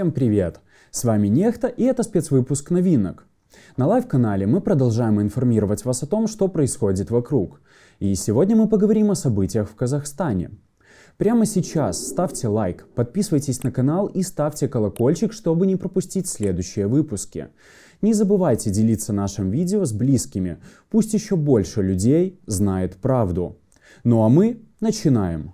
Всем привет! С вами Нехта и это спецвыпуск новинок. На лайв-канале мы продолжаем информировать вас о том, что происходит вокруг. И сегодня мы поговорим о событиях в Казахстане. Прямо сейчас ставьте лайк, подписывайтесь на канал и ставьте колокольчик, чтобы не пропустить следующие выпуски. Не забывайте делиться нашим видео с близкими, пусть еще больше людей знает правду. Ну а мы начинаем.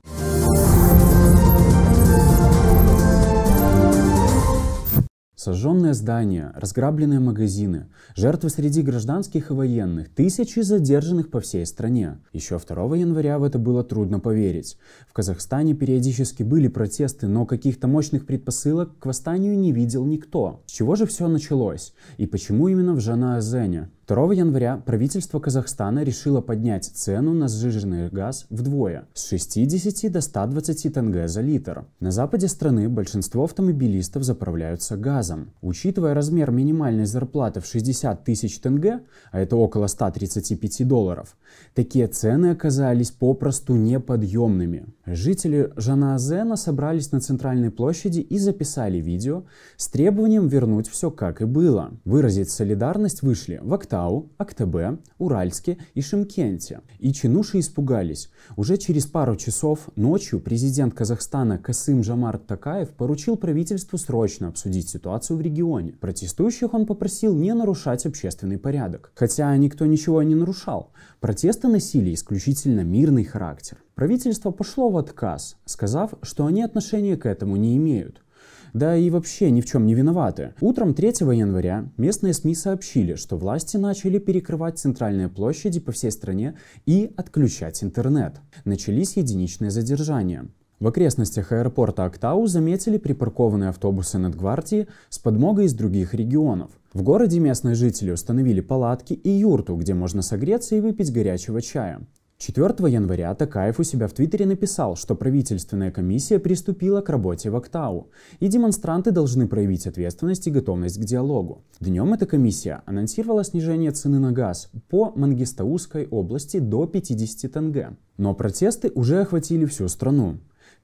Сожженные здания, разграбленные магазины, жертвы среди гражданских и военных, тысячи задержанных по всей стране. Еще 2 января в это было трудно поверить. В Казахстане периодически были протесты, но каких-то мощных предпосылок к восстанию не видел никто. С чего же все началось? И почему именно в Жанаозене? 2 января правительство Казахстана решило поднять цену на сжиженный газ вдвое – с 60 до 120 тенге за литр. На западе страны большинство автомобилистов заправляются газом. Учитывая размер минимальной зарплаты в 60 тысяч тенге, а это около 135 долларов, такие цены оказались попросту неподъемными. Жители Жаназена собрались на центральной площади и записали видео с требованием вернуть все как и было. Выразить солидарность вышли в октябре Актау, Актебе, Уральске и Шимкенте. И чинуши испугались. Уже через пару часов ночью президент Казахстана Касым Жамарт Такаев поручил правительству срочно обсудить ситуацию в регионе. Протестующих он попросил не нарушать общественный порядок. Хотя никто ничего не нарушал. Протесты носили исключительно мирный характер. Правительство пошло в отказ, сказав, что они отношения к этому не имеют да и вообще ни в чем не виноваты. Утром 3 января местные СМИ сообщили, что власти начали перекрывать центральные площади по всей стране и отключать интернет. Начались единичные задержания. В окрестностях аэропорта Актау заметили припаркованные автобусы надгвардии с подмогой из других регионов. В городе местные жители установили палатки и юрту, где можно согреться и выпить горячего чая. 4 января Такаев у себя в Твиттере написал, что правительственная комиссия приступила к работе в актау, и демонстранты должны проявить ответственность и готовность к диалогу. Днем эта комиссия анонсировала снижение цены на газ по Мангистауской области до 50 тенге. Но протесты уже охватили всю страну.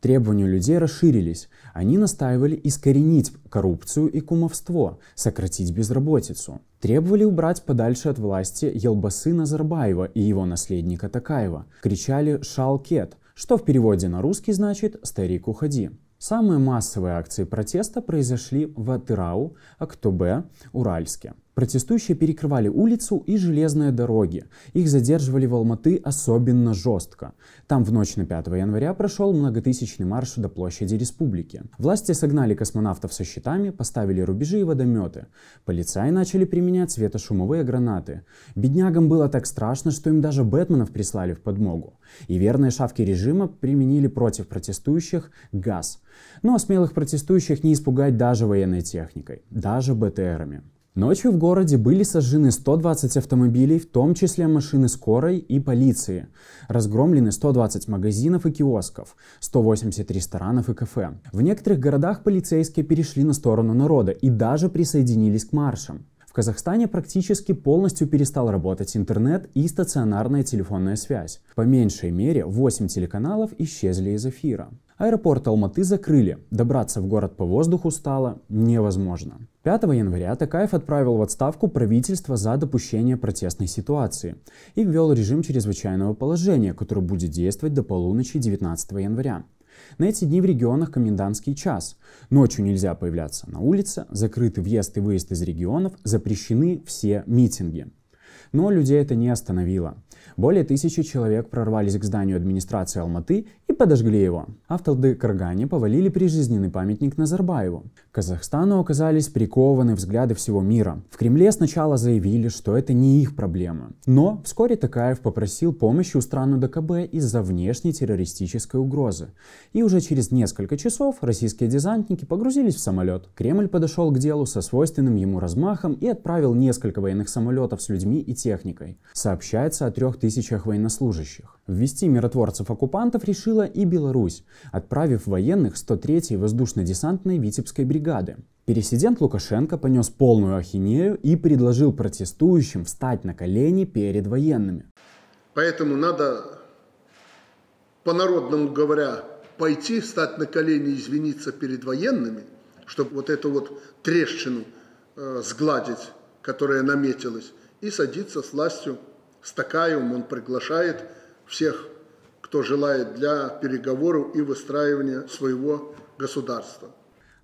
Требования людей расширились. Они настаивали искоренить коррупцию и кумовство, сократить безработицу. Требовали убрать подальше от власти Елбасы Назарбаева и его наследника Такаева. Кричали «Шалкет», что в переводе на русский значит «старик, уходи». Самые массовые акции протеста произошли в Атырау, Актобе, Уральске. Протестующие перекрывали улицу и железные дороги. Их задерживали в Алматы особенно жестко. Там в ночь на 5 января прошел многотысячный марш до площади республики. Власти согнали космонавтов со щитами, поставили рубежи и водометы. Полицаи начали применять светошумовые гранаты. Беднягам было так страшно, что им даже Бэтменов прислали в подмогу. И верные шавки режима применили против протестующих газ. Но смелых протестующих не испугать даже военной техникой, даже БТРами. Ночью в городе были сожжены 120 автомобилей, в том числе машины скорой и полиции. Разгромлены 120 магазинов и киосков, 180 ресторанов и кафе. В некоторых городах полицейские перешли на сторону народа и даже присоединились к маршам. В Казахстане практически полностью перестал работать интернет и стационарная телефонная связь. По меньшей мере 8 телеканалов исчезли из эфира. Аэропорт Алматы закрыли, добраться в город по воздуху стало невозможно. 5 января Такаев отправил в отставку правительство за допущение протестной ситуации и ввел режим чрезвычайного положения, который будет действовать до полуночи 19 января. На эти дни в регионах комендантский час. Ночью нельзя появляться на улице, закрыты въезд и выезд из регионов, запрещены все митинги. Но людей это не остановило. Более тысячи человек прорвались к зданию администрации Алматы подожгли его. А в Талдыкаргане повалили прижизненный памятник Назарбаеву. Казахстану оказались прикованы взгляды всего мира. В Кремле сначала заявили, что это не их проблема. Но вскоре Такаев попросил помощи у страны ДКБ из-за внешней террористической угрозы. И уже через несколько часов российские десантники погрузились в самолет. Кремль подошел к делу со свойственным ему размахом и отправил несколько военных самолетов с людьми и техникой. Сообщается о трех тысячах военнослужащих. Ввести миротворцев-оккупантов решила и Беларусь, отправив военных 103-й воздушно-десантной Витебской бригады. Пересидент Лукашенко понес полную ахинею и предложил протестующим встать на колени перед военными. Поэтому надо, по-народному говоря, пойти, встать на колени извиниться перед военными, чтобы вот эту вот трещину э, сгладить, которая наметилась, и садиться с властью. с Стакаевым он приглашает всех кто желает для переговоров и выстраивания своего государства.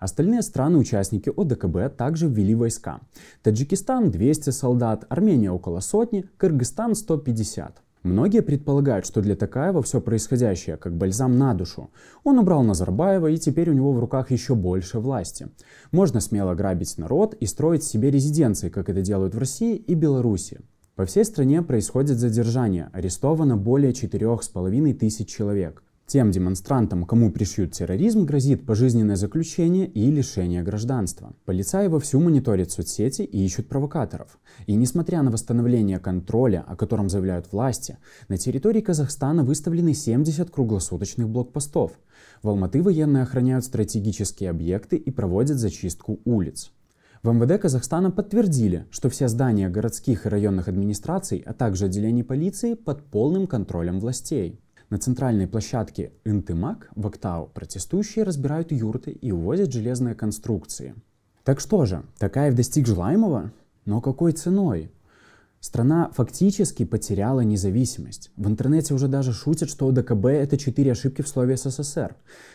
Остальные страны-участники ОДКБ также ввели войска. Таджикистан 200 солдат, Армения около сотни, Кыргызстан 150. Многие предполагают, что для Такаева все происходящее как бальзам на душу. Он убрал Назарбаева, и теперь у него в руках еще больше власти. Можно смело грабить народ и строить себе резиденции, как это делают в России и Беларуси. По всей стране происходят задержания, арестовано более четырех с половиной тысяч человек. Тем демонстрантам, кому пришьют терроризм, грозит пожизненное заключение и лишение гражданства. Полицаи вовсю мониторят соцсети и ищут провокаторов. И несмотря на восстановление контроля, о котором заявляют власти, на территории Казахстана выставлены 70 круглосуточных блокпостов. В Алматы военные охраняют стратегические объекты и проводят зачистку улиц. В МВД Казахстана подтвердили, что все здания городских и районных администраций, а также отделений полиции под полным контролем властей. На центральной площадке Интымак в Актау протестующие разбирают юрты и увозят железные конструкции. Так что же, Такаев достиг желаемого? Но какой ценой? Страна фактически потеряла независимость. В интернете уже даже шутят, что ОДКБ — это четыре ошибки в слове СССР.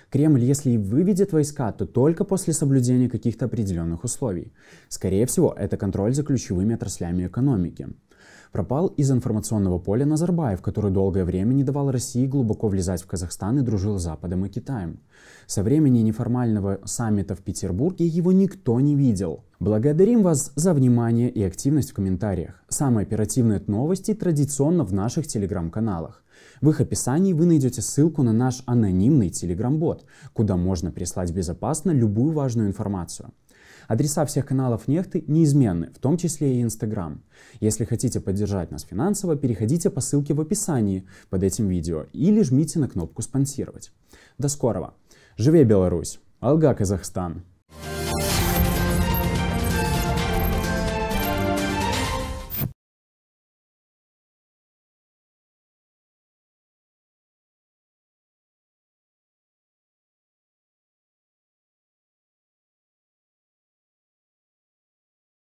Кремль, если и выведет войска, то только после соблюдения каких-то определенных условий. Скорее всего, это контроль за ключевыми отраслями экономики. Пропал из информационного поля Назарбаев, который долгое время не давал России глубоко влезать в Казахстан и дружил с Западом и Китаем. Со времени неформального саммита в Петербурге его никто не видел. Благодарим вас за внимание и активность в комментариях. Самые оперативные новости традиционно в наших телеграм-каналах. В их описании вы найдете ссылку на наш анонимный телеграм-бот, куда можно прислать безопасно любую важную информацию. Адреса всех каналов Нехты неизменны, в том числе и Инстаграм. Если хотите поддержать нас финансово, переходите по ссылке в описании под этим видео или жмите на кнопку «Спонсировать». До скорого! Живее Беларусь! Алга, Казахстан!